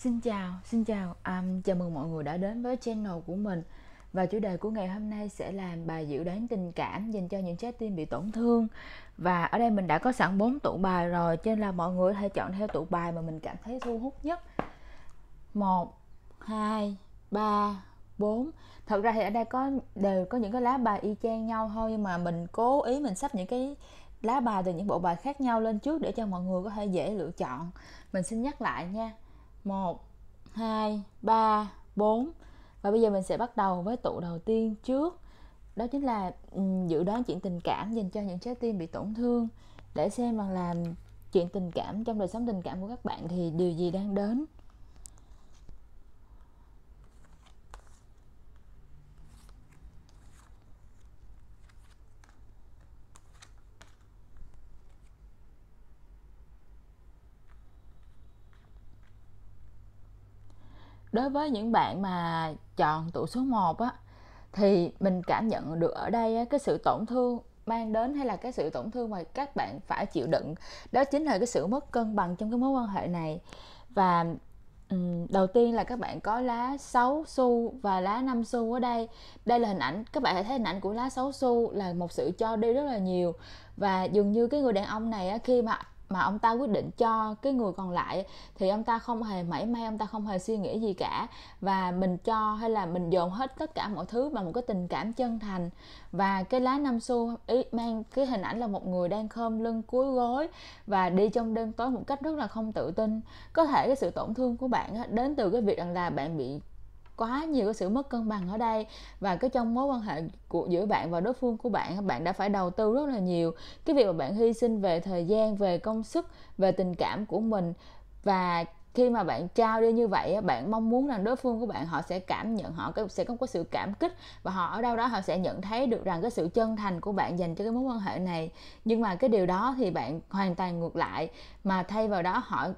Xin chào, xin chào, um, chào mừng mọi người đã đến với channel của mình Và chủ đề của ngày hôm nay sẽ là bài dự đoán tình cảm dành cho những trái tim bị tổn thương Và ở đây mình đã có sẵn 4 tụ bài rồi Cho nên là mọi người có thể chọn theo tụ bài mà mình cảm thấy thu hút nhất 1, 2, 3, 4 Thật ra thì ở đây có đều có những cái lá bài y chang nhau thôi Nhưng mà mình cố ý mình sắp những cái lá bài từ những bộ bài khác nhau lên trước Để cho mọi người có thể dễ lựa chọn Mình xin nhắc lại nha 1 2 3 4 và bây giờ mình sẽ bắt đầu với tụ đầu tiên trước đó chính là ừ, dự đoán chuyện tình cảm dành cho những trái tim bị tổn thương để xem rằng là chuyện tình cảm trong đời sống tình cảm của các bạn thì điều gì đang đến đối với những bạn mà chọn tụ số 1 á thì mình cảm nhận được ở đây á, cái sự tổn thương mang đến hay là cái sự tổn thương mà các bạn phải chịu đựng đó chính là cái sự mất cân bằng trong cái mối quan hệ này và um, đầu tiên là các bạn có lá 6 xu và lá 5 xu ở đây đây là hình ảnh các bạn thấy hình ảnh của lá 6 xu là một sự cho đi rất là nhiều và dường như cái người đàn ông này á, khi mà mà ông ta quyết định cho cái người còn lại thì ông ta không hề mảy may ông ta không hề suy nghĩ gì cả và mình cho hay là mình dồn hết tất cả mọi thứ bằng một cái tình cảm chân thành và cái lá năm xu ý mang cái hình ảnh là một người đang khom lưng cúi gối và đi trong đêm tối một cách rất là không tự tin có thể cái sự tổn thương của bạn đến từ cái việc rằng là bạn bị quá nhiều cái sự mất cân bằng ở đây và cái trong mối quan hệ của giữa bạn và đối phương của bạn bạn đã phải đầu tư rất là nhiều cái việc mà bạn hy sinh về thời gian về công sức về tình cảm của mình và khi mà bạn trao đi như vậy bạn mong muốn rằng đối phương của bạn họ sẽ cảm nhận họ sẽ không có sự cảm kích và họ ở đâu đó họ sẽ nhận thấy được rằng cái sự chân thành của bạn dành cho cái mối quan hệ này nhưng mà cái điều đó thì bạn hoàn toàn ngược lại mà thay vào đó họ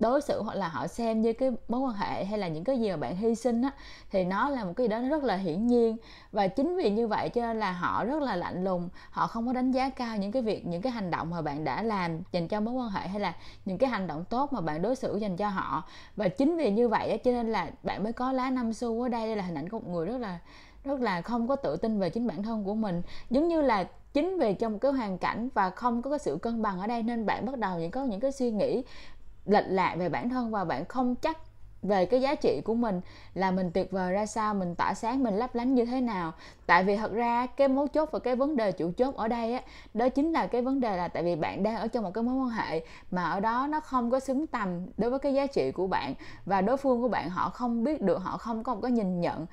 đối xử hoặc là họ xem như cái mối quan hệ hay là những cái gì mà bạn hy sinh á thì nó là một cái gì đó nó rất là hiển nhiên và chính vì như vậy cho nên là họ rất là lạnh lùng họ không có đánh giá cao những cái việc những cái hành động mà bạn đã làm dành cho mối quan hệ hay là những cái hành động tốt mà bạn đối xử dành cho họ và chính vì như vậy á cho nên là bạn mới có lá năm xu ở đây đây là hình ảnh của một người rất là rất là không có tự tin về chính bản thân của mình giống như là chính vì trong cái hoàn cảnh và không có cái sự cân bằng ở đây nên bạn bắt đầu những có những cái suy nghĩ lệch lạc về bản thân và bạn không chắc về cái giá trị của mình là mình tuyệt vời ra sao mình tỏa sáng mình lấp lánh như thế nào tại vì thật ra cái mấu chốt và cái vấn đề chủ chốt ở đây á đó chính là cái vấn đề là tại vì bạn đang ở trong một cái mối quan hệ mà ở đó nó không có xứng tầm đối với cái giá trị của bạn và đối phương của bạn họ không biết được họ không có một cái nhìn nhận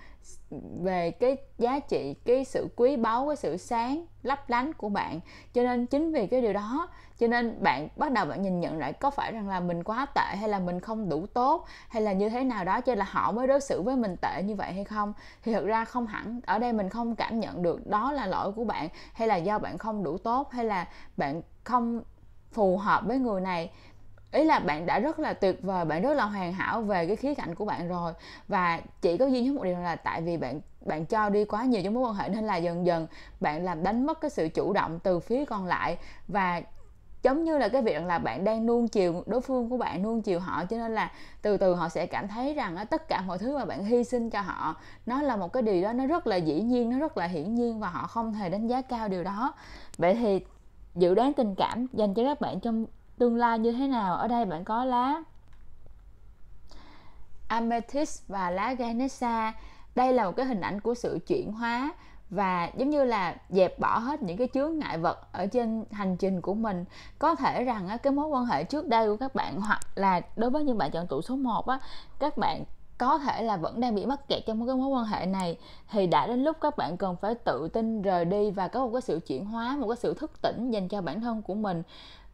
về cái giá trị cái sự quý báu cái sự sáng lấp lánh của bạn cho nên chính vì cái điều đó cho nên bạn bắt đầu bạn nhìn nhận lại có phải rằng là mình quá tệ hay là mình không đủ tốt hay là như thế nào đó cho là họ mới đối xử với mình tệ như vậy hay không thì thật ra không hẳn ở đây mình không cảm nhận được đó là lỗi của bạn hay là do bạn không đủ tốt hay là bạn không phù hợp với người này ý là bạn đã rất là tuyệt vời bạn rất là hoàn hảo về cái khía cạnh của bạn rồi và chỉ có duy nhất một điều là tại vì bạn bạn cho đi quá nhiều trong mối quan hệ nên là dần dần bạn làm đánh mất cái sự chủ động từ phía còn lại và giống như là cái việc là bạn đang nuông chiều đối phương của bạn nuông chiều họ cho nên là từ từ họ sẽ cảm thấy rằng tất cả mọi thứ mà bạn hy sinh cho họ nó là một cái điều đó nó rất là dĩ nhiên nó rất là hiển nhiên và họ không hề đánh giá cao điều đó vậy thì dự đoán tình cảm dành cho các bạn trong tương lai như thế nào ở đây bạn có lá amethyst và lá ganesha đây là một cái hình ảnh của sự chuyển hóa và giống như là dẹp bỏ hết những cái chướng ngại vật ở trên hành trình của mình có thể rằng cái mối quan hệ trước đây của các bạn hoặc là đối với những bạn chọn tụ số 1 á các bạn có thể là vẫn đang bị mắc kẹt trong cái mối quan hệ này thì đã đến lúc các bạn cần phải tự tin rời đi và có một cái sự chuyển hóa một cái sự thức tỉnh dành cho bản thân của mình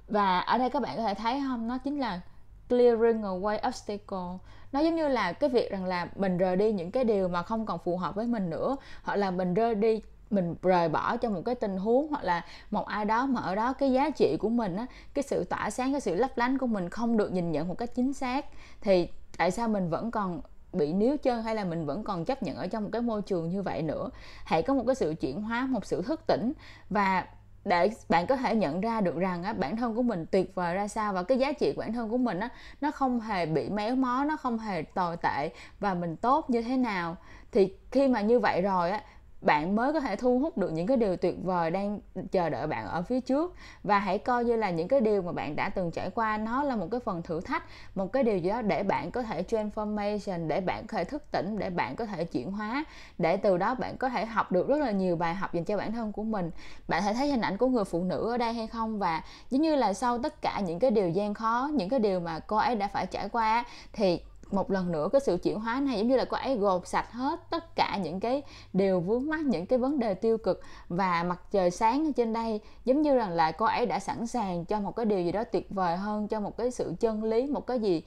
và ở đây các bạn có thể thấy không nó chính là clearing away obstacle nó giống như là cái việc rằng là mình rời đi những cái điều mà không còn phù hợp với mình nữa hoặc là mình rơi đi mình rời bỏ cho một cái tình huống hoặc là một ai đó mà ở đó cái giá trị của mình á cái sự tỏa sáng cái sự lấp lánh của mình không được nhìn nhận một cách chính xác thì tại sao mình vẫn còn bị níu chân hay là mình vẫn còn chấp nhận ở trong một cái môi trường như vậy nữa hãy có một cái sự chuyển hóa một sự thức tỉnh và để bạn có thể nhận ra được rằng á, bản thân của mình tuyệt vời ra sao và cái giá trị của bản thân của mình á, nó không hề bị méo mó nó không hề tồi tệ và mình tốt như thế nào thì khi mà như vậy rồi á, bạn mới có thể thu hút được những cái điều tuyệt vời đang chờ đợi bạn ở phía trước và hãy coi như là những cái điều mà bạn đã từng trải qua nó là một cái phần thử thách một cái điều gì đó để bạn có thể transformation để bạn có thể thức tỉnh để bạn có thể chuyển hóa để từ đó bạn có thể học được rất là nhiều bài học dành cho bản thân của mình bạn thể thấy hình ảnh của người phụ nữ ở đây hay không và giống như là sau tất cả những cái điều gian khó những cái điều mà cô ấy đã phải trải qua thì một lần nữa cái sự chuyển hóa này giống như là cô ấy gột sạch hết tất cả những cái điều vướng mắc những cái vấn đề tiêu cực và mặt trời sáng ở trên đây giống như rằng là cô ấy đã sẵn sàng cho một cái điều gì đó tuyệt vời hơn cho một cái sự chân lý một cái gì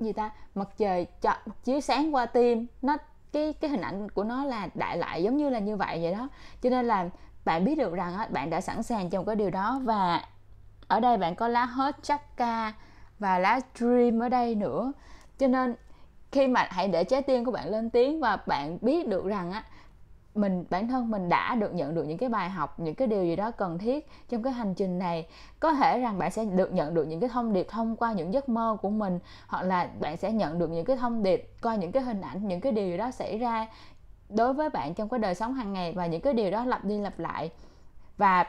gì ta mặt trời cho, chiếu sáng qua tim nó cái cái hình ảnh của nó là đại lại giống như là như vậy vậy đó cho nên là bạn biết được rằng bạn đã sẵn sàng cho một cái điều đó và ở đây bạn có lá hết chakka và lá dream ở đây nữa cho nên khi mà hãy để trái tim của bạn lên tiếng và bạn biết được rằng á mình bản thân mình đã được nhận được những cái bài học những cái điều gì đó cần thiết trong cái hành trình này có thể rằng bạn sẽ được nhận được những cái thông điệp thông qua những giấc mơ của mình hoặc là bạn sẽ nhận được những cái thông điệp qua những cái hình ảnh những cái điều gì đó xảy ra đối với bạn trong cái đời sống hàng ngày và những cái điều đó lặp đi lặp lại và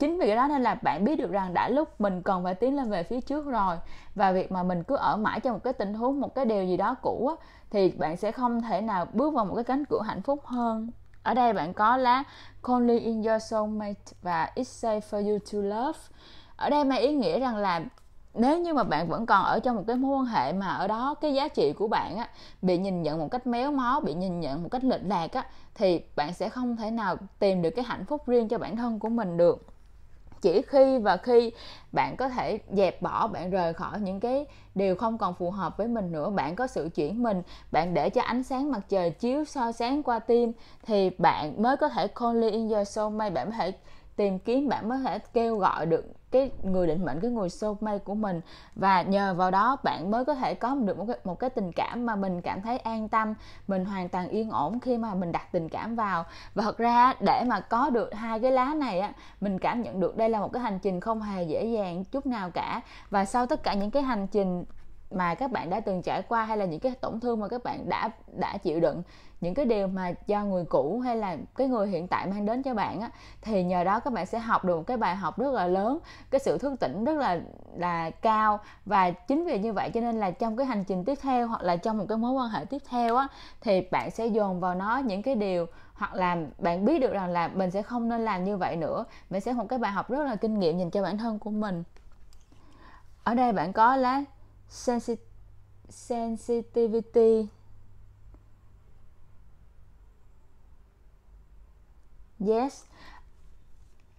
chính vì cái đó nên là bạn biết được rằng đã lúc mình còn phải tiến lên về phía trước rồi và việc mà mình cứ ở mãi trong một cái tình huống một cái điều gì đó cũ á, thì bạn sẽ không thể nào bước vào một cái cánh cửa hạnh phúc hơn ở đây bạn có lá Only in your soulmate và It's safe for you to love ở đây mang ý nghĩa rằng là nếu như mà bạn vẫn còn ở trong một cái mối quan hệ mà ở đó cái giá trị của bạn á bị nhìn nhận một cách méo mó bị nhìn nhận một cách lệch lạc á thì bạn sẽ không thể nào tìm được cái hạnh phúc riêng cho bản thân của mình được chỉ khi và khi bạn có thể dẹp bỏ bạn rời khỏi những cái điều không còn phù hợp với mình nữa bạn có sự chuyển mình bạn để cho ánh sáng mặt trời chiếu so sáng qua tim thì bạn mới có thể calling in your soulmate bạn có thể tìm kiếm bạn mới thể kêu gọi được cái người định mệnh cái người soulmate của mình và nhờ vào đó bạn mới có thể có được một cái, một cái tình cảm mà mình cảm thấy an tâm mình hoàn toàn yên ổn khi mà mình đặt tình cảm vào và thật ra để mà có được hai cái lá này á mình cảm nhận được đây là một cái hành trình không hề dễ dàng chút nào cả và sau tất cả những cái hành trình mà các bạn đã từng trải qua hay là những cái tổn thương mà các bạn đã đã chịu đựng những cái điều mà do người cũ hay là cái người hiện tại mang đến cho bạn á thì nhờ đó các bạn sẽ học được một cái bài học rất là lớn cái sự thức tỉnh rất là là cao và chính vì như vậy cho nên là trong cái hành trình tiếp theo hoặc là trong một cái mối quan hệ tiếp theo á thì bạn sẽ dồn vào nó những cái điều hoặc là bạn biết được rằng là mình sẽ không nên làm như vậy nữa mình sẽ một cái bài học rất là kinh nghiệm dành cho bản thân của mình ở đây bạn có lá sensitivity yes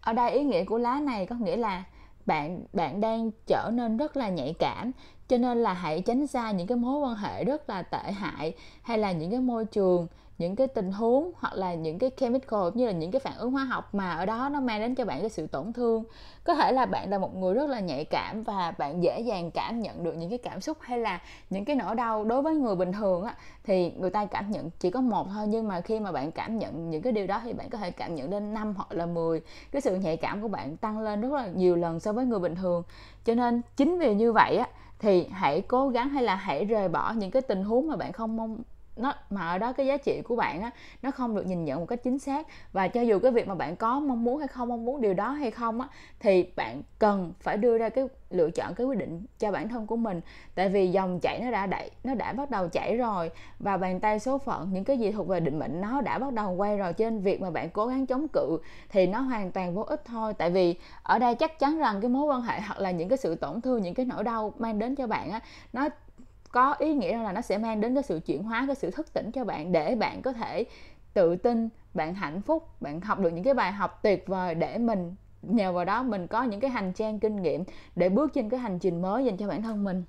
ở đây ý nghĩa của lá này có nghĩa là bạn bạn đang trở nên rất là nhạy cảm cho nên là hãy tránh xa những cái mối quan hệ rất là tệ hại hay là những cái môi trường những cái tình huống hoặc là những cái chemical như là những cái phản ứng hóa học mà ở đó nó mang đến cho bạn cái sự tổn thương có thể là bạn là một người rất là nhạy cảm và bạn dễ dàng cảm nhận được những cái cảm xúc hay là những cái nỗi đau đối với người bình thường á thì người ta cảm nhận chỉ có một thôi nhưng mà khi mà bạn cảm nhận những cái điều đó thì bạn có thể cảm nhận lên năm hoặc là 10 cái sự nhạy cảm của bạn tăng lên rất là nhiều lần so với người bình thường cho nên chính vì như vậy á thì hãy cố gắng hay là hãy rời bỏ những cái tình huống mà bạn không mong nó mà ở đó cái giá trị của bạn á nó không được nhìn nhận một cách chính xác và cho dù cái việc mà bạn có mong muốn hay không mong muốn điều đó hay không á thì bạn cần phải đưa ra cái lựa chọn cái quyết định cho bản thân của mình tại vì dòng chảy nó đã đẩy nó đã bắt đầu chảy rồi và bàn tay số phận những cái gì thuộc về định mệnh nó đã bắt đầu quay rồi trên việc mà bạn cố gắng chống cự thì nó hoàn toàn vô ích thôi tại vì ở đây chắc chắn rằng cái mối quan hệ hoặc là những cái sự tổn thương những cái nỗi đau mang đến cho bạn á nó có ý nghĩa là nó sẽ mang đến cái sự chuyển hóa cái sự thức tỉnh cho bạn để bạn có thể tự tin bạn hạnh phúc bạn học được những cái bài học tuyệt vời để mình nhờ vào đó mình có những cái hành trang kinh nghiệm để bước trên cái hành trình mới dành cho bản thân mình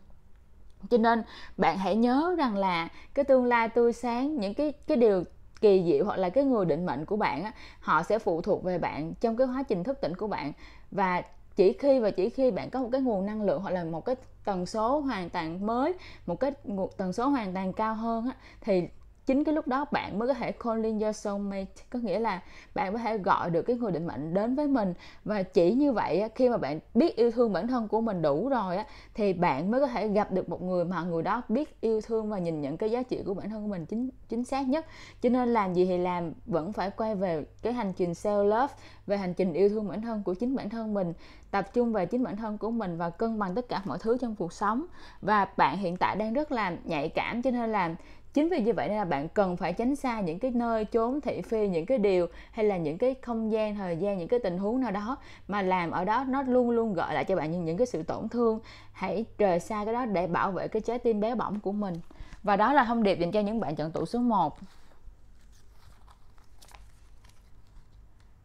cho nên bạn hãy nhớ rằng là cái tương lai tươi sáng những cái cái điều kỳ diệu hoặc là cái người định mệnh của bạn họ sẽ phụ thuộc về bạn trong cái quá trình thức tỉnh của bạn và chỉ khi và chỉ khi bạn có một cái nguồn năng lượng hoặc là một cái tần số hoàn toàn mới một cái tần số hoàn toàn cao hơn á, thì chính cái lúc đó bạn mới có thể call in your soulmate có nghĩa là bạn mới có thể gọi được cái người định mệnh đến với mình và chỉ như vậy khi mà bạn biết yêu thương bản thân của mình đủ rồi á thì bạn mới có thể gặp được một người mà người đó biết yêu thương và nhìn nhận cái giá trị của bản thân của mình chính chính xác nhất cho nên làm gì thì làm vẫn phải quay về cái hành trình self love về hành trình yêu thương bản thân của chính bản thân mình tập trung về chính bản thân của mình và cân bằng tất cả mọi thứ trong cuộc sống và bạn hiện tại đang rất là nhạy cảm cho nên là chính vì như vậy nên là bạn cần phải tránh xa những cái nơi trốn thị phi những cái điều hay là những cái không gian thời gian những cái tình huống nào đó mà làm ở đó nó luôn luôn gợi lại cho bạn những những cái sự tổn thương hãy rời xa cái đó để bảo vệ cái trái tim bé bỏng của mình và đó là thông điệp dành cho những bạn chọn tủ số 1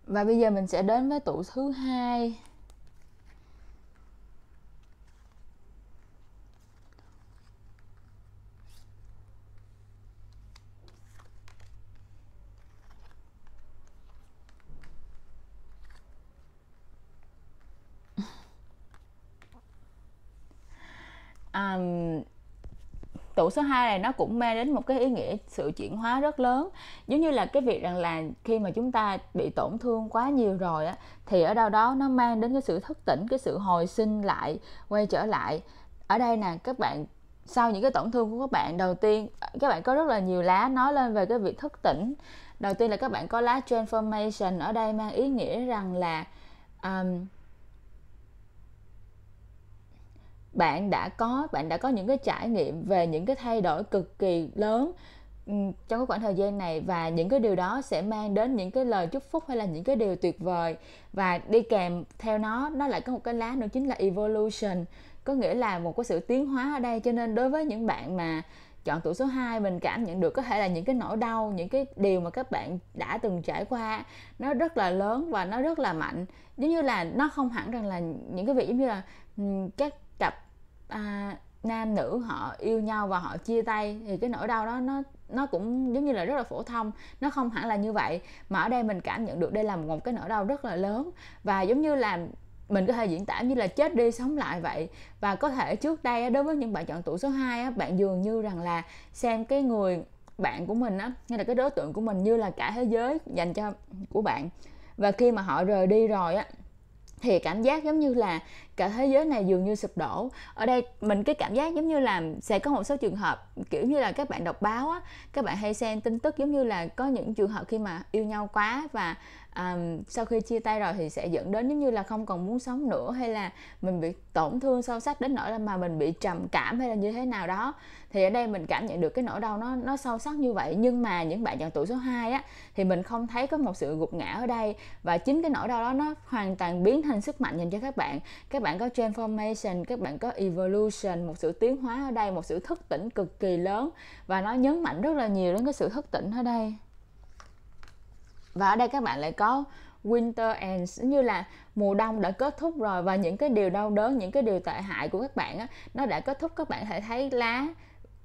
và bây giờ mình sẽ đến với tủ thứ hai tủ số 2 này nó cũng mang đến một cái ý nghĩa sự chuyển hóa rất lớn giống như là cái việc rằng là khi mà chúng ta bị tổn thương quá nhiều rồi á thì ở đâu đó nó mang đến cái sự thức tỉnh cái sự hồi sinh lại quay trở lại ở đây nè các bạn sau những cái tổn thương của các bạn đầu tiên các bạn có rất là nhiều lá nói lên về cái việc thức tỉnh đầu tiên là các bạn có lá transformation ở đây mang ý nghĩa rằng là um, bạn đã có bạn đã có những cái trải nghiệm về những cái thay đổi cực kỳ lớn ừ, trong cái khoảng thời gian này và những cái điều đó sẽ mang đến những cái lời chúc phúc hay là những cái điều tuyệt vời và đi kèm theo nó nó lại có một cái lá nữa chính là evolution có nghĩa là một cái sự tiến hóa ở đây cho nên đối với những bạn mà chọn tuổi số 2 mình cảm nhận được có thể là những cái nỗi đau những cái điều mà các bạn đã từng trải qua nó rất là lớn và nó rất là mạnh giống như là nó không hẳn rằng là những cái việc giống như là ừ, các cặp à, nam nữ họ yêu nhau và họ chia tay thì cái nỗi đau đó nó nó cũng giống như là rất là phổ thông nó không hẳn là như vậy mà ở đây mình cảm nhận được đây là một cái nỗi đau rất là lớn và giống như là mình có thể diễn tả như là chết đi sống lại vậy và có thể trước đây đối với những bạn chọn tuổi số 2 bạn dường như rằng là xem cái người bạn của mình á hay là cái đối tượng của mình như là cả thế giới dành cho của bạn và khi mà họ rời đi rồi á thì cảm giác giống như là cả thế giới này dường như sụp đổ ở đây mình cái cảm giác giống như là sẽ có một số trường hợp kiểu như là các bạn đọc báo á các bạn hay xem tin tức giống như là có những trường hợp khi mà yêu nhau quá và um, sau khi chia tay rồi thì sẽ dẫn đến giống như là không còn muốn sống nữa hay là mình bị tổn thương sâu sắc đến nỗi là mà mình bị trầm cảm hay là như thế nào đó thì ở đây mình cảm nhận được cái nỗi đau nó nó sâu sắc như vậy nhưng mà những bạn chọn tuổi số 2 á thì mình không thấy có một sự gục ngã ở đây và chính cái nỗi đau đó nó hoàn toàn biến thành sức mạnh dành cho các bạn các bạn có transformation các bạn có evolution một sự tiến hóa ở đây một sự thức tỉnh cực kỳ lớn và nó nhấn mạnh rất là nhiều đến cái sự thức tỉnh ở đây và ở đây các bạn lại có winter ends như là mùa đông đã kết thúc rồi và những cái điều đau đớn những cái điều tệ hại của các bạn á, nó đã kết thúc các bạn thể thấy lá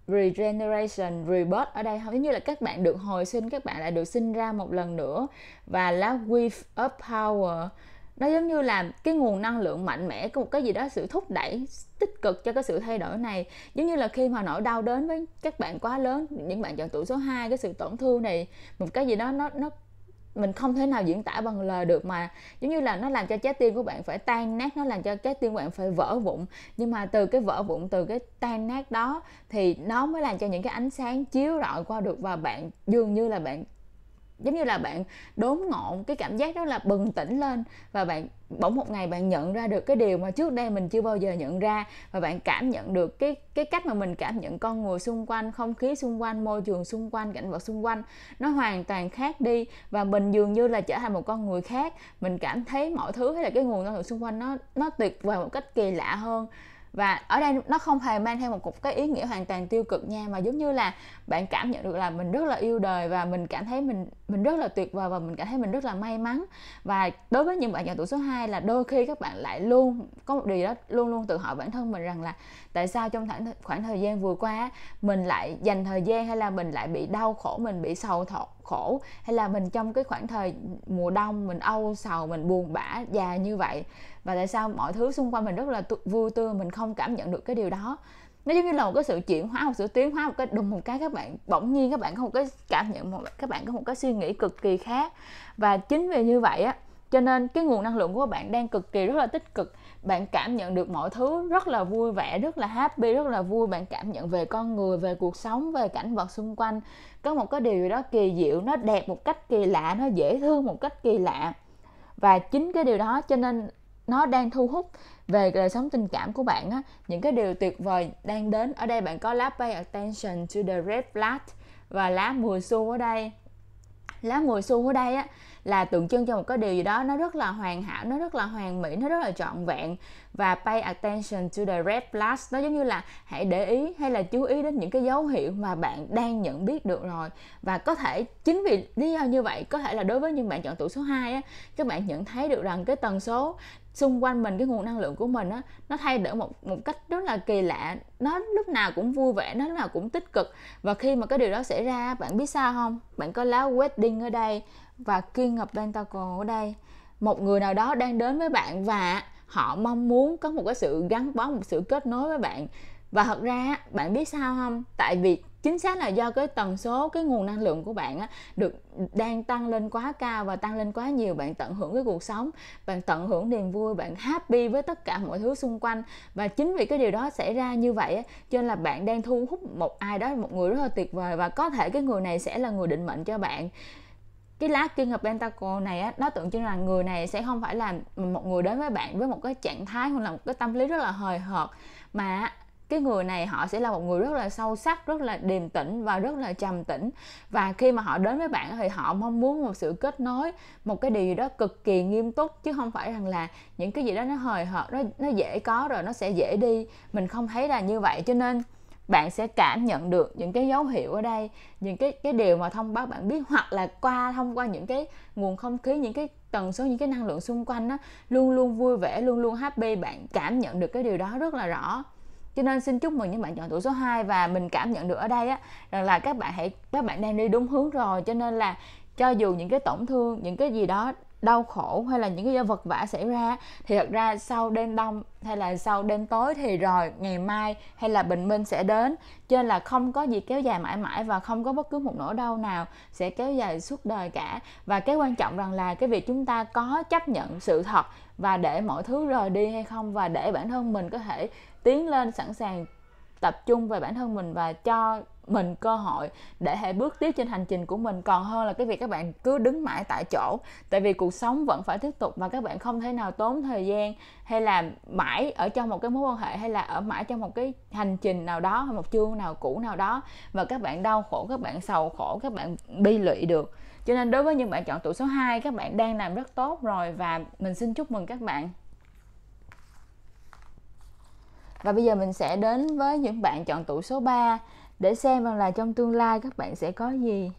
regeneration rebirth ở đây giống như là các bạn được hồi sinh các bạn lại được sinh ra một lần nữa và lá wave of power nó giống như là cái nguồn năng lượng mạnh mẽ có một cái gì đó sự thúc đẩy tích cực cho cái sự thay đổi này giống như là khi mà nỗi đau đến với các bạn quá lớn những bạn chọn tuổi số 2 cái sự tổn thương này một cái gì đó nó nó mình không thể nào diễn tả bằng lời được mà giống như là nó làm cho trái tim của bạn phải tan nát nó làm cho trái tim của bạn phải vỡ vụn nhưng mà từ cái vỡ vụn từ cái tan nát đó thì nó mới làm cho những cái ánh sáng chiếu rọi qua được và bạn dường như là bạn giống như là bạn đốn ngọn cái cảm giác đó là bừng tỉnh lên và bạn bỗng một ngày bạn nhận ra được cái điều mà trước đây mình chưa bao giờ nhận ra và bạn cảm nhận được cái cái cách mà mình cảm nhận con người xung quanh không khí xung quanh môi trường xung quanh cảnh vật xung quanh nó hoàn toàn khác đi và mình dường như là trở thành một con người khác mình cảm thấy mọi thứ hay là cái nguồn năng lượng xung quanh nó nó tuyệt vời một cách kỳ lạ hơn và ở đây nó không hề mang theo một cục cái ý nghĩa hoàn toàn tiêu cực nha mà giống như là bạn cảm nhận được là mình rất là yêu đời và mình cảm thấy mình mình rất là tuyệt vời và mình cảm thấy mình rất là may mắn và đối với những bạn nhỏ tuổi số 2 là đôi khi các bạn lại luôn có một điều đó luôn luôn tự hỏi bản thân mình rằng là tại sao trong khoảng khoảng thời gian vừa qua mình lại dành thời gian hay là mình lại bị đau khổ mình bị sầu thọ khổ hay là mình trong cái khoảng thời mùa đông mình âu sầu mình buồn bã già như vậy và tại sao mọi thứ xung quanh mình rất là vui tươi mình không cảm nhận được cái điều đó nó giống như là một cái sự chuyển hóa một sự tiến hóa một cái đùng một cái các bạn bỗng nhiên các bạn có một cái cảm nhận một các bạn có một cái suy nghĩ cực kỳ khác và chính vì như vậy á cho nên cái nguồn năng lượng của các bạn đang cực kỳ rất là tích cực bạn cảm nhận được mọi thứ rất là vui vẻ rất là happy rất là vui bạn cảm nhận về con người về cuộc sống về cảnh vật xung quanh có một cái điều gì đó kỳ diệu nó đẹp một cách kỳ lạ nó dễ thương một cách kỳ lạ và chính cái điều đó cho nên nó đang thu hút về đời sống tình cảm của bạn á những cái điều tuyệt vời đang đến ở đây bạn có lá pay attention to the red flag và lá mùa xu ở đây lá mùi xuân ở đây á là tượng trưng cho một cái điều gì đó nó rất là hoàn hảo nó rất là hoàn mỹ nó rất là trọn vẹn và pay attention to the red flags nó giống như là hãy để ý hay là chú ý đến những cái dấu hiệu mà bạn đang nhận biết được rồi và có thể chính vì lý do như vậy có thể là đối với những bạn chọn tuổi số 2 á các bạn nhận thấy được rằng cái tần số xung quanh mình cái nguồn năng lượng của mình á nó thay đổi một một cách rất là kỳ lạ nó lúc nào cũng vui vẻ nó lúc nào cũng tích cực và khi mà cái điều đó xảy ra bạn biết sao không bạn có lá wedding ở đây và King of Pentacle ở đây một người nào đó đang đến với bạn và họ mong muốn có một cái sự gắn bó một sự kết nối với bạn và thật ra bạn biết sao không tại vì chính xác là do cái tần số cái nguồn năng lượng của bạn á, được đang tăng lên quá cao và tăng lên quá nhiều bạn tận hưởng cái cuộc sống bạn tận hưởng niềm vui bạn happy với tất cả mọi thứ xung quanh và chính vì cái điều đó xảy ra như vậy á, cho nên là bạn đang thu hút một ai đó một người rất là tuyệt vời và có thể cái người này sẽ là người định mệnh cho bạn cái lá King of Pentacle này á, nó tượng trưng là người này sẽ không phải là một người đến với bạn với một cái trạng thái hoặc là một cái tâm lý rất là hời hợt mà cái người này họ sẽ là một người rất là sâu sắc rất là điềm tĩnh và rất là trầm tĩnh và khi mà họ đến với bạn thì họ mong muốn một sự kết nối một cái điều gì đó cực kỳ nghiêm túc chứ không phải rằng là những cái gì đó nó hời hợt nó nó dễ có rồi nó sẽ dễ đi mình không thấy là như vậy cho nên bạn sẽ cảm nhận được những cái dấu hiệu ở đây những cái cái điều mà thông báo bạn biết hoặc là qua thông qua những cái nguồn không khí những cái tần số những cái năng lượng xung quanh đó luôn luôn vui vẻ luôn luôn happy bạn cảm nhận được cái điều đó rất là rõ cho nên xin chúc mừng những bạn chọn tuổi số 2 và mình cảm nhận được ở đây á rằng là các bạn hãy các bạn đang đi đúng hướng rồi cho nên là cho dù những cái tổn thương những cái gì đó đau khổ hay là những cái vật vả xảy ra thì thật ra sau đêm đông hay là sau đêm tối thì rồi ngày mai hay là bình minh sẽ đến cho nên là không có gì kéo dài mãi mãi và không có bất cứ một nỗi đau nào sẽ kéo dài suốt đời cả và cái quan trọng rằng là cái việc chúng ta có chấp nhận sự thật và để mọi thứ rời đi hay không và để bản thân mình có thể tiến lên sẵn sàng tập trung về bản thân mình và cho mình cơ hội để hãy bước tiếp trên hành trình của mình còn hơn là cái việc các bạn cứ đứng mãi tại chỗ tại vì cuộc sống vẫn phải tiếp tục và các bạn không thể nào tốn thời gian hay là mãi ở trong một cái mối quan hệ hay là ở mãi trong một cái hành trình nào đó hay một chương nào cũ nào đó và các bạn đau khổ các bạn sầu khổ các bạn bi lụy được cho nên đối với những bạn chọn tuổi số 2 các bạn đang làm rất tốt rồi và mình xin chúc mừng các bạn và bây giờ mình sẽ đến với những bạn chọn tuổi số 3 để xem rằng là trong tương lai các bạn sẽ có gì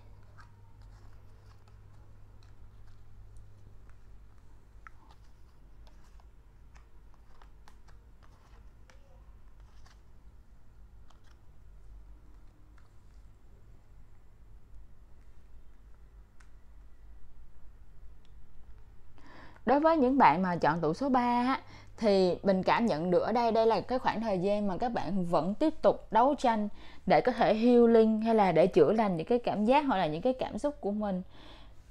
Đối với những bạn mà chọn tụ số 3 thì mình cảm nhận được ở đây đây là cái khoảng thời gian mà các bạn vẫn tiếp tục đấu tranh để có thể healing hay là để chữa lành những cái cảm giác hoặc là những cái cảm xúc của mình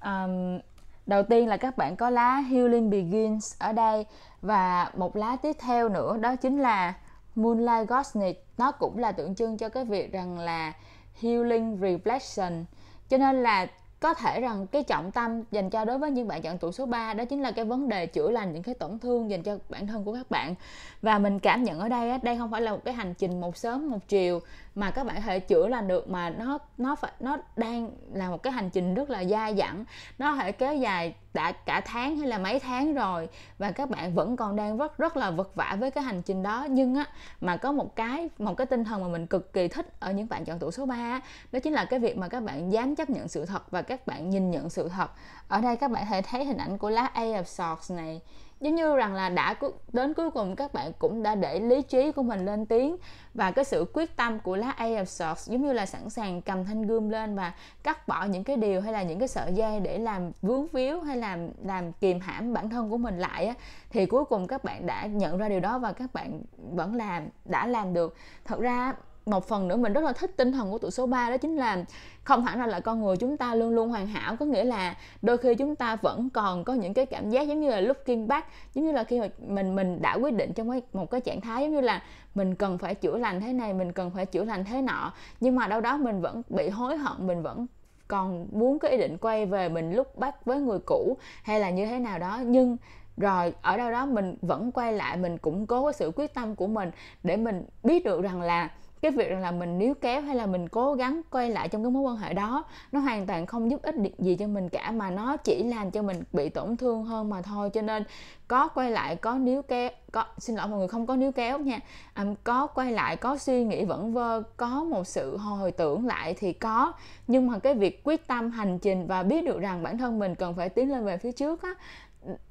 um, đầu tiên là các bạn có lá healing begins ở đây và một lá tiếp theo nữa đó chính là moonlight gosnit nó cũng là tượng trưng cho cái việc rằng là healing reflection cho nên là có thể rằng cái trọng tâm dành cho đối với những bạn chọn tuổi số 3 đó chính là cái vấn đề chữa lành những cái tổn thương dành cho bản thân của các bạn và mình cảm nhận ở đây đây không phải là một cái hành trình một sớm một chiều mà các bạn có thể chữa lành được mà nó nó phải nó đang là một cái hành trình rất là dai dẳng nó thể kéo dài đã cả tháng hay là mấy tháng rồi và các bạn vẫn còn đang rất rất là vất vả với cái hành trình đó nhưng á mà có một cái một cái tinh thần mà mình cực kỳ thích ở những bạn chọn tuổi số 3 đó chính là cái việc mà các bạn dám chấp nhận sự thật và các bạn nhìn nhận sự thật ở đây các bạn thể thấy hình ảnh của lá A of Swords này giống như rằng là đã đến cuối cùng các bạn cũng đã để lý trí của mình lên tiếng và cái sự quyết tâm của lá A of Swords giống như là sẵn sàng cầm thanh gươm lên và cắt bỏ những cái điều hay là những cái sợi dây để làm vướng víu hay làm làm kìm hãm bản thân của mình lại á, thì cuối cùng các bạn đã nhận ra điều đó và các bạn vẫn làm đã làm được thật ra một phần nữa mình rất là thích tinh thần của tuổi số 3 đó chính là không hẳn là, là con người chúng ta luôn luôn hoàn hảo có nghĩa là đôi khi chúng ta vẫn còn có những cái cảm giác giống như là lúc kiên bác giống như là khi mà mình mình đã quyết định trong một cái trạng thái giống như là mình cần phải chữa lành thế này mình cần phải chữa lành thế nọ nhưng mà đâu đó mình vẫn bị hối hận mình vẫn còn muốn cái ý định quay về mình lúc bắt với người cũ hay là như thế nào đó nhưng rồi ở đâu đó mình vẫn quay lại mình củng cố cái sự quyết tâm của mình để mình biết được rằng là cái việc rằng là mình níu kéo hay là mình cố gắng quay lại trong cái mối quan hệ đó nó hoàn toàn không giúp ích được gì cho mình cả mà nó chỉ làm cho mình bị tổn thương hơn mà thôi cho nên có quay lại có níu kéo có xin lỗi mọi người không có níu kéo nha à, có quay lại có suy nghĩ vẫn vơ có một sự hồi tưởng lại thì có nhưng mà cái việc quyết tâm hành trình và biết được rằng bản thân mình cần phải tiến lên về phía trước á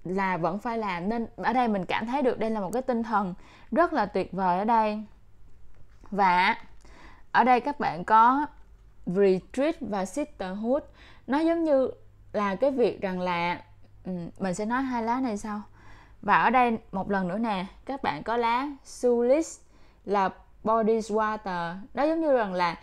là vẫn phải làm nên ở đây mình cảm thấy được đây là một cái tinh thần rất là tuyệt vời ở đây và ở đây các bạn có retreat và sisterhood nó giống như là cái việc rằng là ừ, mình sẽ nói hai lá này sau và ở đây một lần nữa nè các bạn có lá sulis là body water nó giống như rằng là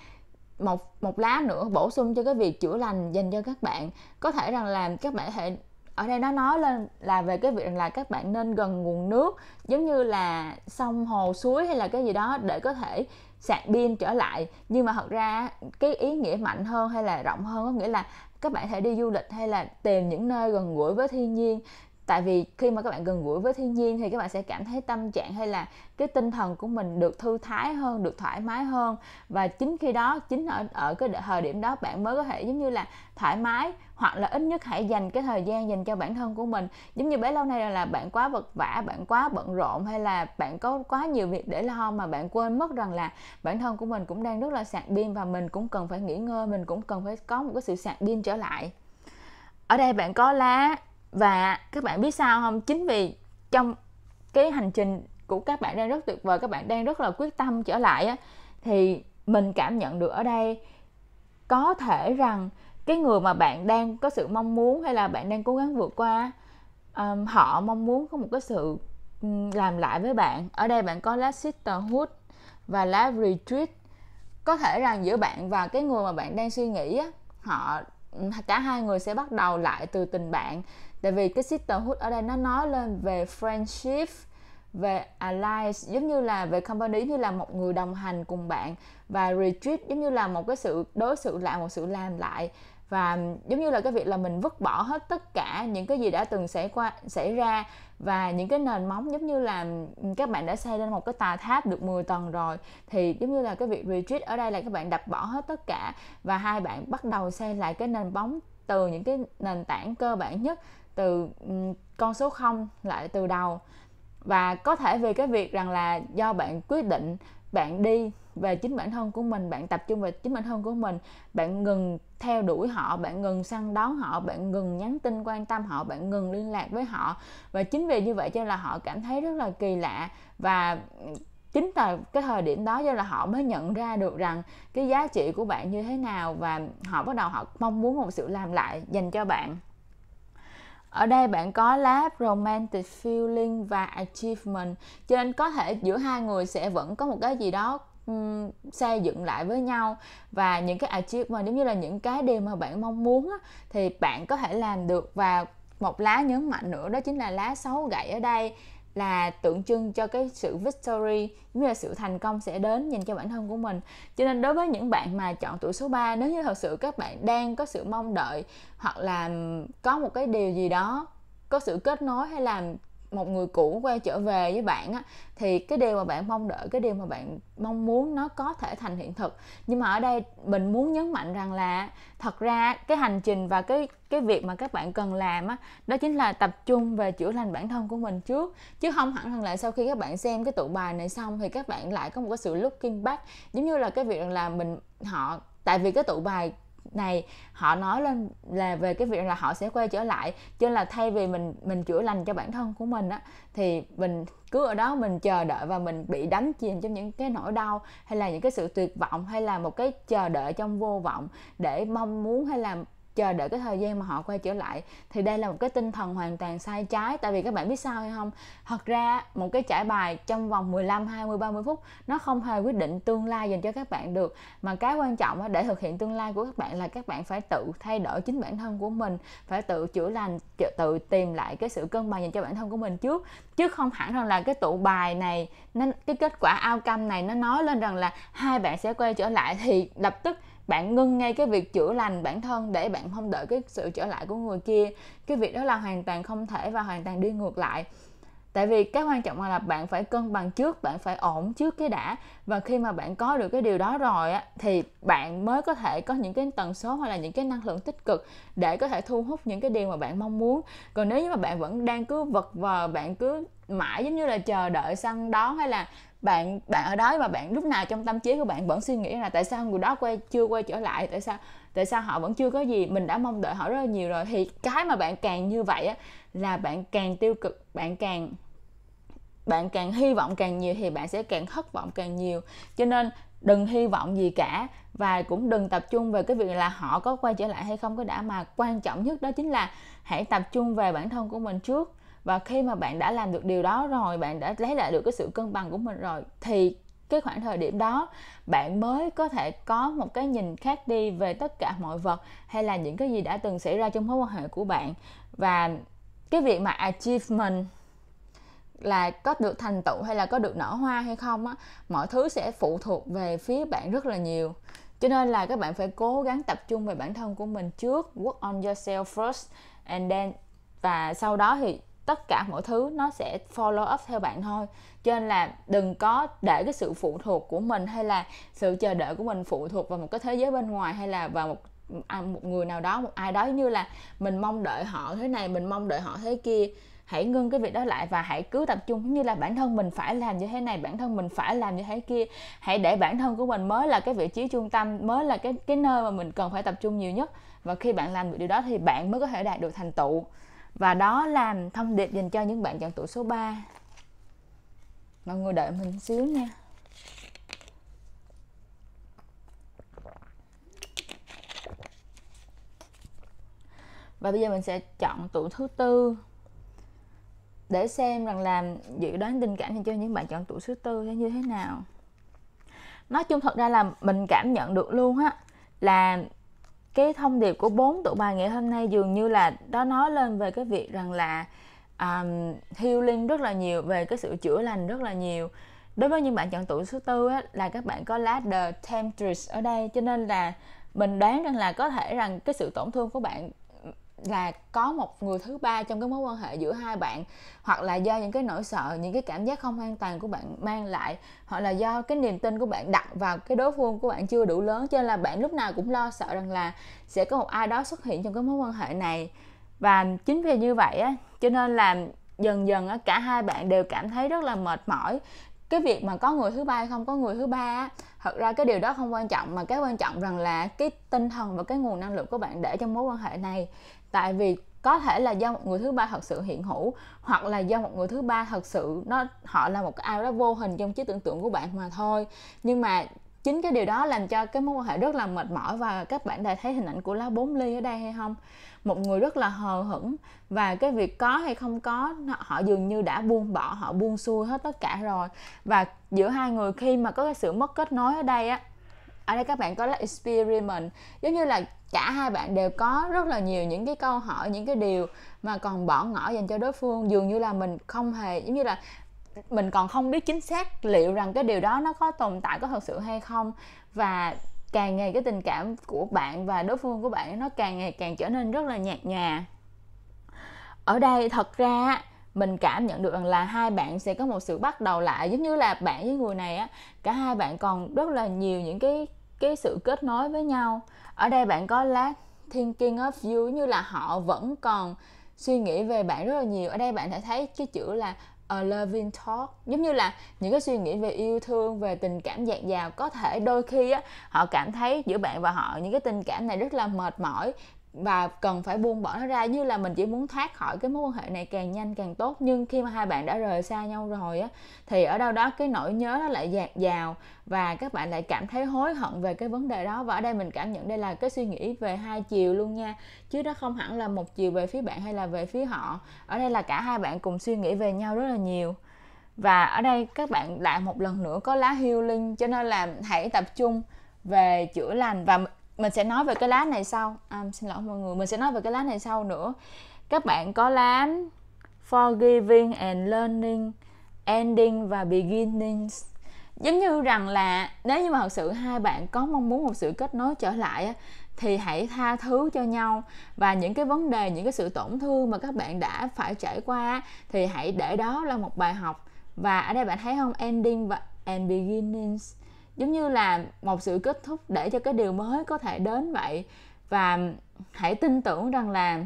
một một lá nữa bổ sung cho cái việc chữa lành dành cho các bạn có thể rằng là các bạn có thể ở đây nó nói lên là về cái việc là các bạn nên gần nguồn nước giống như là sông hồ suối hay là cái gì đó để có thể sạc pin trở lại nhưng mà thật ra cái ý nghĩa mạnh hơn hay là rộng hơn có nghĩa là các bạn thể đi du lịch hay là tìm những nơi gần gũi với thiên nhiên tại vì khi mà các bạn gần gũi với thiên nhiên thì các bạn sẽ cảm thấy tâm trạng hay là cái tinh thần của mình được thư thái hơn được thoải mái hơn và chính khi đó chính ở ở cái thời điểm đó bạn mới có thể giống như là thoải mái hoặc là ít nhất hãy dành cái thời gian dành cho bản thân của mình giống như bấy lâu nay là bạn quá vật vả bạn quá bận rộn hay là bạn có quá nhiều việc để lo mà bạn quên mất rằng là bản thân của mình cũng đang rất là sạc pin và mình cũng cần phải nghỉ ngơi mình cũng cần phải có một cái sự sạc pin trở lại ở đây bạn có lá và các bạn biết sao không chính vì trong cái hành trình của các bạn đang rất tuyệt vời các bạn đang rất là quyết tâm trở lại á thì mình cảm nhận được ở đây có thể rằng cái người mà bạn đang có sự mong muốn hay là bạn đang cố gắng vượt qua um, họ mong muốn có một cái sự um, làm lại với bạn ở đây bạn có lá sisterhood và lá retreat có thể rằng giữa bạn và cái người mà bạn đang suy nghĩ á, họ ừ, cả hai người sẽ bắt đầu lại từ tình bạn tại vì cái sisterhood ở đây nó nói lên về friendship về alliance giống như là về company như là một người đồng hành cùng bạn và retreat giống như là một cái sự đối xử lại một sự làm lại và giống như là cái việc là mình vứt bỏ hết tất cả những cái gì đã từng xảy qua xảy ra và những cái nền móng giống như là các bạn đã xây lên một cái tà tháp được 10 tầng rồi thì giống như là cái việc retreat ở đây là các bạn đập bỏ hết tất cả và hai bạn bắt đầu xây lại cái nền móng từ những cái nền tảng cơ bản nhất từ con số 0 lại từ đầu và có thể vì cái việc rằng là do bạn quyết định bạn đi về chính bản thân của mình bạn tập trung về chính bản thân của mình bạn ngừng theo đuổi họ bạn ngừng săn đón họ bạn ngừng nhắn tin quan tâm họ bạn ngừng liên lạc với họ và chính vì như vậy cho là họ cảm thấy rất là kỳ lạ và chính là cái thời điểm đó cho là họ mới nhận ra được rằng cái giá trị của bạn như thế nào và họ bắt đầu họ mong muốn một sự làm lại dành cho bạn ở đây bạn có lá romantic feeling và achievement cho nên có thể giữa hai người sẽ vẫn có một cái gì đó xây dựng lại với nhau và những cái achievement giống như là những cái điều mà bạn mong muốn á, thì bạn có thể làm được và một lá nhấn mạnh nữa đó chính là lá sáu gậy ở đây là tượng trưng cho cái sự victory như là sự thành công sẽ đến dành cho bản thân của mình cho nên đối với những bạn mà chọn tuổi số 3 nếu như thật sự các bạn đang có sự mong đợi hoặc là có một cái điều gì đó có sự kết nối hay làm một người cũ quay trở về với bạn á thì cái điều mà bạn mong đợi cái điều mà bạn mong muốn nó có thể thành hiện thực nhưng mà ở đây mình muốn nhấn mạnh rằng là thật ra cái hành trình và cái cái việc mà các bạn cần làm á đó chính là tập trung về chữa lành bản thân của mình trước chứ không hẳn rằng là sau khi các bạn xem cái tụ bài này xong thì các bạn lại có một cái sự looking back giống như là cái việc rằng là mình họ tại vì cái tụ bài này họ nói lên là về cái việc là họ sẽ quay trở lại cho là thay vì mình mình chữa lành cho bản thân của mình á thì mình cứ ở đó mình chờ đợi và mình bị đắm chìm trong những cái nỗi đau hay là những cái sự tuyệt vọng hay là một cái chờ đợi trong vô vọng để mong muốn hay là chờ đợi cái thời gian mà họ quay trở lại thì đây là một cái tinh thần hoàn toàn sai trái tại vì các bạn biết sao hay không thật ra một cái trải bài trong vòng 15 20 30 phút nó không hề quyết định tương lai dành cho các bạn được mà cái quan trọng để thực hiện tương lai của các bạn là các bạn phải tự thay đổi chính bản thân của mình phải tự chữa lành tự tìm lại cái sự cân bằng dành cho bản thân của mình trước chứ không hẳn rằng là cái tụ bài này nó cái kết quả outcome này nó nói lên rằng là hai bạn sẽ quay trở lại thì lập tức bạn ngưng ngay cái việc chữa lành bản thân để bạn không đợi cái sự trở lại của người kia cái việc đó là hoàn toàn không thể và hoàn toàn đi ngược lại tại vì cái quan trọng là bạn phải cân bằng trước bạn phải ổn trước cái đã và khi mà bạn có được cái điều đó rồi á thì bạn mới có thể có những cái tần số hoặc là những cái năng lượng tích cực để có thể thu hút những cái điều mà bạn mong muốn còn nếu như mà bạn vẫn đang cứ vật vờ bạn cứ mãi giống như là chờ đợi săn đón hay là bạn bạn ở đó mà bạn lúc nào trong tâm trí của bạn vẫn suy nghĩ là tại sao người đó quay chưa quay trở lại tại sao tại sao họ vẫn chưa có gì mình đã mong đợi họ rất là nhiều rồi thì cái mà bạn càng như vậy á, là bạn càng tiêu cực bạn càng bạn càng hy vọng càng nhiều thì bạn sẽ càng thất vọng càng nhiều cho nên đừng hy vọng gì cả và cũng đừng tập trung về cái việc là họ có quay trở lại hay không có đã mà quan trọng nhất đó chính là hãy tập trung về bản thân của mình trước và khi mà bạn đã làm được điều đó rồi bạn đã lấy lại được cái sự cân bằng của mình rồi thì cái khoảng thời điểm đó bạn mới có thể có một cái nhìn khác đi về tất cả mọi vật hay là những cái gì đã từng xảy ra trong mối quan hệ của bạn và cái việc mà achievement là có được thành tựu hay là có được nở hoa hay không á mọi thứ sẽ phụ thuộc về phía bạn rất là nhiều cho nên là các bạn phải cố gắng tập trung về bản thân của mình trước work on yourself first and then và sau đó thì tất cả mọi thứ nó sẽ follow up theo bạn thôi cho nên là đừng có để cái sự phụ thuộc của mình hay là sự chờ đợi của mình phụ thuộc vào một cái thế giới bên ngoài hay là vào một à, một người nào đó một ai đó như là mình mong đợi họ thế này mình mong đợi họ thế kia hãy ngưng cái việc đó lại và hãy cứ tập trung như là bản thân mình phải làm như thế này bản thân mình phải làm như thế kia hãy để bản thân của mình mới là cái vị trí trung tâm mới là cái cái nơi mà mình cần phải tập trung nhiều nhất và khi bạn làm được điều đó thì bạn mới có thể đạt được thành tựu và đó là thông điệp dành cho những bạn chọn tuổi số 3 mọi người đợi mình xíu nha và bây giờ mình sẽ chọn tuổi thứ tư để xem rằng làm dự đoán tình cảm dành cho những bạn chọn tuổi thứ tư sẽ như thế nào nói chung thật ra là mình cảm nhận được luôn á là cái thông điệp của bốn tụ bài ngày hôm nay dường như là đó nói lên về cái việc rằng là um, healing rất là nhiều về cái sự chữa lành rất là nhiều đối với những bạn chọn tụ số tư á, là các bạn có lá the temptress ở đây cho nên là mình đoán rằng là có thể rằng cái sự tổn thương của bạn là có một người thứ ba trong cái mối quan hệ giữa hai bạn hoặc là do những cái nỗi sợ những cái cảm giác không an toàn của bạn mang lại hoặc là do cái niềm tin của bạn đặt vào cái đối phương của bạn chưa đủ lớn cho nên là bạn lúc nào cũng lo sợ rằng là sẽ có một ai đó xuất hiện trong cái mối quan hệ này và chính vì như vậy á cho nên là dần dần á cả hai bạn đều cảm thấy rất là mệt mỏi cái việc mà có người thứ ba hay không có người thứ ba á thật ra cái điều đó không quan trọng mà cái quan trọng rằng là cái tinh thần và cái nguồn năng lượng của bạn để trong mối quan hệ này tại vì có thể là do một người thứ ba thật sự hiện hữu hoặc là do một người thứ ba thật sự nó họ là một cái ai đó vô hình trong trí tưởng tượng của bạn mà thôi nhưng mà chính cái điều đó làm cho cái mối quan hệ rất là mệt mỏi và các bạn đã thấy hình ảnh của lá bốn ly ở đây hay không một người rất là hờ hững và cái việc có hay không có họ dường như đã buông bỏ họ buông xuôi hết tất cả rồi và giữa hai người khi mà có cái sự mất kết nối ở đây á ở đây các bạn có là experiment giống như là cả hai bạn đều có rất là nhiều những cái câu hỏi những cái điều mà còn bỏ ngỏ dành cho đối phương dường như là mình không hề giống như là mình còn không biết chính xác liệu rằng cái điều đó nó có tồn tại có thật sự hay không và càng ngày cái tình cảm của bạn và đối phương của bạn nó càng ngày càng trở nên rất là nhạt nhòa ở đây thật ra mình cảm nhận được rằng là hai bạn sẽ có một sự bắt đầu lại giống như là bạn với người này á cả hai bạn còn rất là nhiều những cái cái sự kết nối với nhau ở đây bạn có lack thinking of you như là họ vẫn còn suy nghĩ về bạn rất là nhiều ở đây bạn sẽ thấy cái chữ là a loving talk giống như là những cái suy nghĩ về yêu thương về tình cảm dạt dào có thể đôi khi á họ cảm thấy giữa bạn và họ những cái tình cảm này rất là mệt mỏi và cần phải buông bỏ nó ra như là mình chỉ muốn thoát khỏi cái mối quan hệ này càng nhanh càng tốt nhưng khi mà hai bạn đã rời xa nhau rồi á thì ở đâu đó cái nỗi nhớ nó lại dạt dào và các bạn lại cảm thấy hối hận về cái vấn đề đó và ở đây mình cảm nhận đây là cái suy nghĩ về hai chiều luôn nha chứ nó không hẳn là một chiều về phía bạn hay là về phía họ ở đây là cả hai bạn cùng suy nghĩ về nhau rất là nhiều và ở đây các bạn lại một lần nữa có lá healing cho nên là hãy tập trung về chữa lành và mình sẽ nói về cái lá này sau à, xin lỗi mọi người mình sẽ nói về cái lá này sau nữa các bạn có lá forgiving and learning ending và beginnings giống như rằng là nếu như mà thật sự hai bạn có mong muốn một sự kết nối trở lại thì hãy tha thứ cho nhau và những cái vấn đề những cái sự tổn thương mà các bạn đã phải trải qua thì hãy để đó là một bài học và ở đây bạn thấy không ending và and beginnings giống như là một sự kết thúc để cho cái điều mới có thể đến vậy và hãy tin tưởng rằng là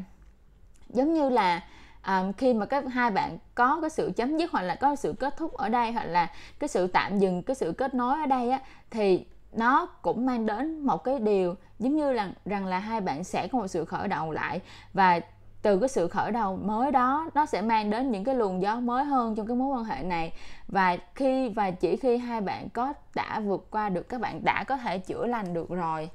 giống như là à, khi mà các hai bạn có cái sự chấm dứt hoặc là có sự kết thúc ở đây hoặc là cái sự tạm dừng cái sự kết nối ở đây á thì nó cũng mang đến một cái điều giống như là rằng là hai bạn sẽ có một sự khởi đầu lại và từ cái sự khởi đầu mới đó nó sẽ mang đến những cái luồng gió mới hơn trong cái mối quan hệ này và khi và chỉ khi hai bạn có đã vượt qua được các bạn đã có thể chữa lành được rồi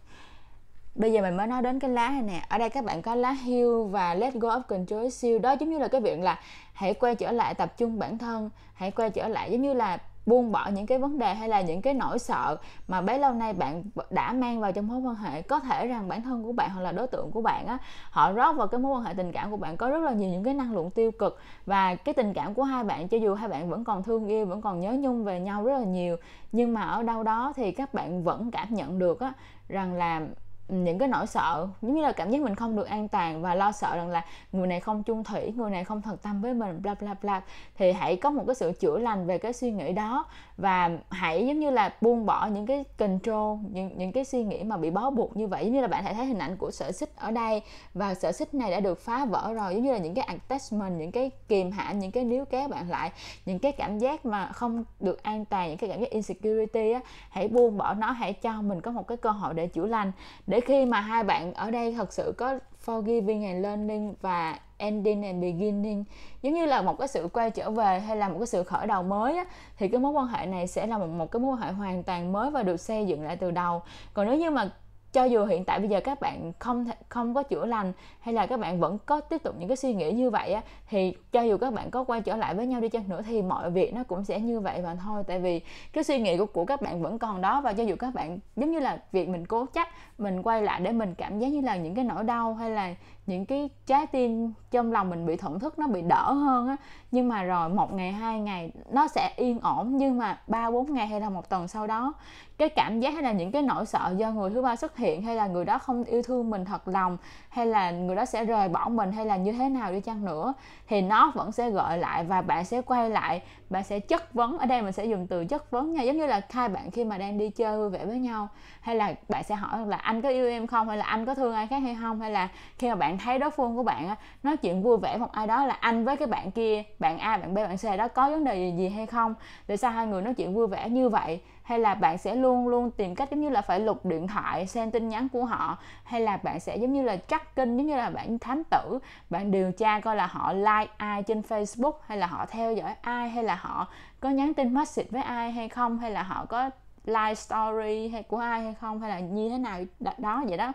bây giờ mình mới nói đến cái lá này nè ở đây các bạn có lá heal và let go of control siêu đó giống như là cái việc là hãy quay trở lại tập trung bản thân hãy quay trở lại giống như là buông bỏ những cái vấn đề hay là những cái nỗi sợ mà bấy lâu nay bạn đã mang vào trong mối quan hệ có thể rằng bản thân của bạn hoặc là đối tượng của bạn á họ rót vào cái mối quan hệ tình cảm của bạn có rất là nhiều những cái năng lượng tiêu cực và cái tình cảm của hai bạn cho dù hai bạn vẫn còn thương yêu vẫn còn nhớ nhung về nhau rất là nhiều nhưng mà ở đâu đó thì các bạn vẫn cảm nhận được á rằng là những cái nỗi sợ giống như là cảm giác mình không được an toàn và lo sợ rằng là người này không chung thủy người này không thật tâm với mình bla bla bla thì hãy có một cái sự chữa lành về cái suy nghĩ đó và hãy giống như là buông bỏ những cái control những những cái suy nghĩ mà bị bó buộc như vậy giống như là bạn hãy thấy hình ảnh của sợi xích ở đây và sợi xích này đã được phá vỡ rồi giống như là những cái attachment những cái kìm hãm những cái níu kéo bạn lại những cái cảm giác mà không được an toàn những cái cảm giác insecurity á hãy buông bỏ nó hãy cho mình có một cái cơ hội để chữa lành để để khi mà hai bạn ở đây thật sự có forgiving and learning và ending and beginning giống như là một cái sự quay trở về hay là một cái sự khởi đầu mới á, thì cái mối quan hệ này sẽ là một, một cái mối quan hệ hoàn toàn mới và được xây dựng lại từ đầu còn nếu như mà cho dù hiện tại bây giờ các bạn không không có chữa lành hay là các bạn vẫn có tiếp tục những cái suy nghĩ như vậy á thì cho dù các bạn có quay trở lại với nhau đi chăng nữa thì mọi việc nó cũng sẽ như vậy và thôi tại vì cái suy nghĩ của, của các bạn vẫn còn đó và cho dù các bạn giống như là việc mình cố chấp mình quay lại để mình cảm giác như là những cái nỗi đau hay là những cái trái tim trong lòng mình bị thổn thức nó bị đỡ hơn á nhưng mà rồi một ngày hai ngày nó sẽ yên ổn nhưng mà ba bốn ngày hay là một tuần sau đó cái cảm giác hay là những cái nỗi sợ do người thứ ba xuất hiện hay là người đó không yêu thương mình thật lòng hay là người đó sẽ rời bỏ mình hay là như thế nào đi chăng nữa thì nó vẫn sẽ gợi lại và bạn sẽ quay lại bạn sẽ chất vấn ở đây mình sẽ dùng từ chất vấn nha giống như là hai bạn khi mà đang đi chơi vui vẻ với nhau hay là bạn sẽ hỏi là anh có yêu em không hay là anh có thương ai khác hay không hay là khi mà bạn thấy đối phương của bạn nói chuyện vui vẻ một ai đó là anh với cái bạn kia bạn a bạn b bạn c đó có vấn đề gì, gì hay không để sao hai người nói chuyện vui vẻ như vậy hay là bạn sẽ luôn luôn tìm cách giống như là phải lục điện thoại xem tin nhắn của họ hay là bạn sẽ giống như là trắc kinh giống như là bạn thám tử bạn điều tra coi là họ like ai trên facebook hay là họ theo dõi ai hay là họ có nhắn tin message với ai hay không hay là họ có like story hay của ai hay không hay là như thế nào đó vậy đó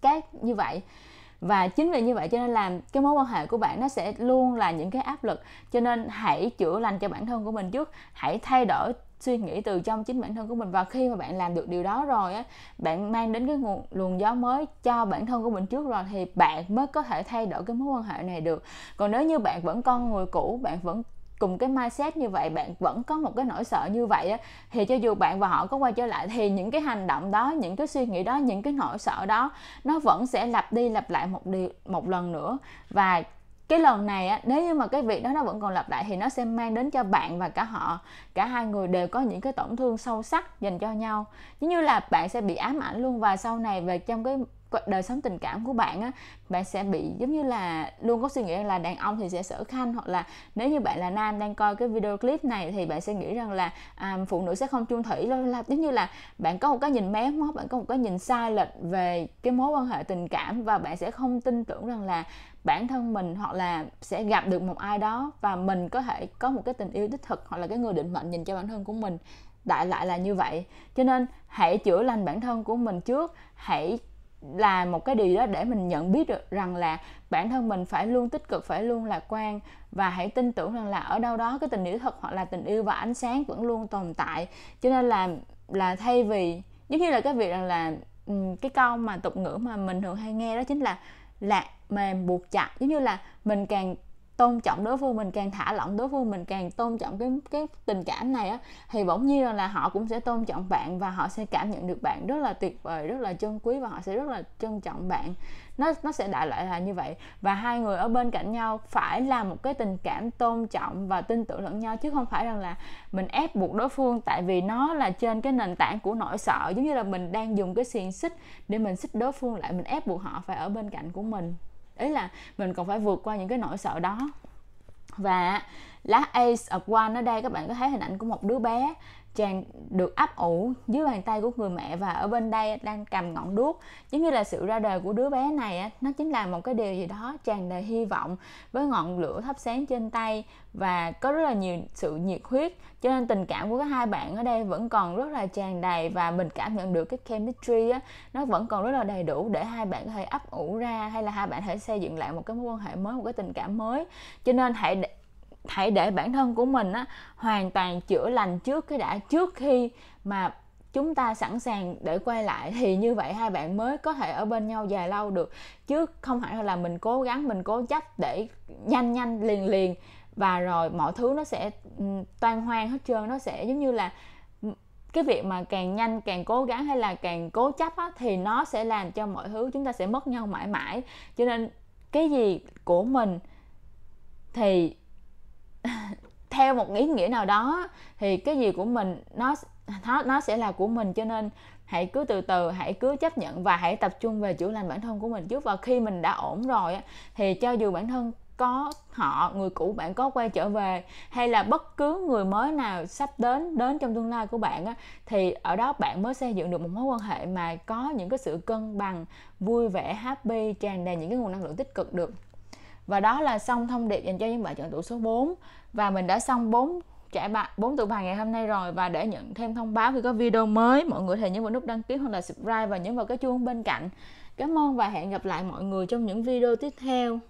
các như vậy và chính vì như vậy cho nên làm cái mối quan hệ của bạn nó sẽ luôn là những cái áp lực cho nên hãy chữa lành cho bản thân của mình trước hãy thay đổi suy nghĩ từ trong chính bản thân của mình và khi mà bạn làm được điều đó rồi á bạn mang đến cái nguồn luồng gió mới cho bản thân của mình trước rồi thì bạn mới có thể thay đổi cái mối quan hệ này được còn nếu như bạn vẫn con người cũ bạn vẫn cùng cái mindset như vậy bạn vẫn có một cái nỗi sợ như vậy á, thì cho dù bạn và họ có quay trở lại thì những cái hành động đó những cái suy nghĩ đó những cái nỗi sợ đó nó vẫn sẽ lặp đi lặp lại một điều một lần nữa và cái lần này á, nếu như mà cái việc đó nó vẫn còn lặp lại thì nó sẽ mang đến cho bạn và cả họ cả hai người đều có những cái tổn thương sâu sắc dành cho nhau giống như là bạn sẽ bị ám ảnh luôn và sau này về trong cái đời sống tình cảm của bạn á bạn sẽ bị giống như là luôn có suy nghĩ là đàn ông thì sẽ sở khanh hoặc là nếu như bạn là nam đang coi cái video clip này thì bạn sẽ nghĩ rằng là à, phụ nữ sẽ không chung thủy là, giống như là bạn có một cái nhìn méo mó bạn có một cái nhìn sai lệch về cái mối quan hệ tình cảm và bạn sẽ không tin tưởng rằng là bản thân mình hoặc là sẽ gặp được một ai đó và mình có thể có một cái tình yêu đích thực hoặc là cái người định mệnh nhìn cho bản thân của mình đại lại là như vậy cho nên hãy chữa lành bản thân của mình trước hãy là một cái điều đó để mình nhận biết được rằng là bản thân mình phải luôn tích cực phải luôn lạc quan và hãy tin tưởng rằng là ở đâu đó cái tình yêu thật hoặc là tình yêu và ánh sáng vẫn luôn tồn tại cho nên là là thay vì giống như là cái việc rằng là cái câu mà tục ngữ mà mình thường hay nghe đó chính là lạc mềm buộc chặt giống như là mình càng tôn trọng đối phương mình càng thả lỏng đối phương mình càng tôn trọng cái cái tình cảm này á thì bỗng nhiên là, họ cũng sẽ tôn trọng bạn và họ sẽ cảm nhận được bạn rất là tuyệt vời rất là chân quý và họ sẽ rất là trân trọng bạn nó nó sẽ đại loại là như vậy và hai người ở bên cạnh nhau phải là một cái tình cảm tôn trọng và tin tưởng lẫn nhau chứ không phải rằng là mình ép buộc đối phương tại vì nó là trên cái nền tảng của nỗi sợ giống như là mình đang dùng cái xiềng xích để mình xích đối phương lại mình ép buộc họ phải ở bên cạnh của mình ý là mình còn phải vượt qua những cái nỗi sợ đó và lá ace of one ở đây các bạn có thấy hình ảnh của một đứa bé chàng được ấp ủ dưới bàn tay của người mẹ và ở bên đây đang cầm ngọn đuốc giống như là sự ra đời của đứa bé này nó chính là một cái điều gì đó tràn đầy hy vọng với ngọn lửa thắp sáng trên tay và có rất là nhiều sự nhiệt huyết cho nên tình cảm của các hai bạn ở đây vẫn còn rất là tràn đầy và mình cảm nhận được cái chemistry á nó vẫn còn rất là đầy đủ để hai bạn có thể ấp ủ ra hay là hai bạn có thể xây dựng lại một cái mối quan hệ mới một cái tình cảm mới cho nên hãy hãy để bản thân của mình á, hoàn toàn chữa lành trước cái đã trước khi mà chúng ta sẵn sàng để quay lại thì như vậy hai bạn mới có thể ở bên nhau dài lâu được chứ không phải là mình cố gắng mình cố chấp để nhanh nhanh liền liền và rồi mọi thứ nó sẽ ừ, toan hoang hết trơn nó sẽ giống như là ừ, cái việc mà càng nhanh càng cố gắng hay là càng cố chấp á, thì nó sẽ làm cho mọi thứ chúng ta sẽ mất nhau mãi mãi cho nên cái gì của mình thì theo một ý nghĩa nào đó thì cái gì của mình nó nó nó sẽ là của mình cho nên hãy cứ từ từ hãy cứ chấp nhận và hãy tập trung về chữa lành bản thân của mình trước và khi mình đã ổn rồi thì cho dù bản thân có họ người cũ bạn có quay trở về hay là bất cứ người mới nào sắp đến đến trong tương lai của bạn thì ở đó bạn mới xây dựng được một mối quan hệ mà có những cái sự cân bằng vui vẻ happy tràn đầy những cái nguồn năng lượng tích cực được và đó là xong thông điệp dành cho những bạn chọn tủ số 4 và mình đã xong 4 trải bài 4 tủ bài ngày hôm nay rồi và để nhận thêm thông báo khi có video mới mọi người hãy nhấn vào nút đăng ký hoặc là subscribe và nhấn vào cái chuông bên cạnh cảm ơn và hẹn gặp lại mọi người trong những video tiếp theo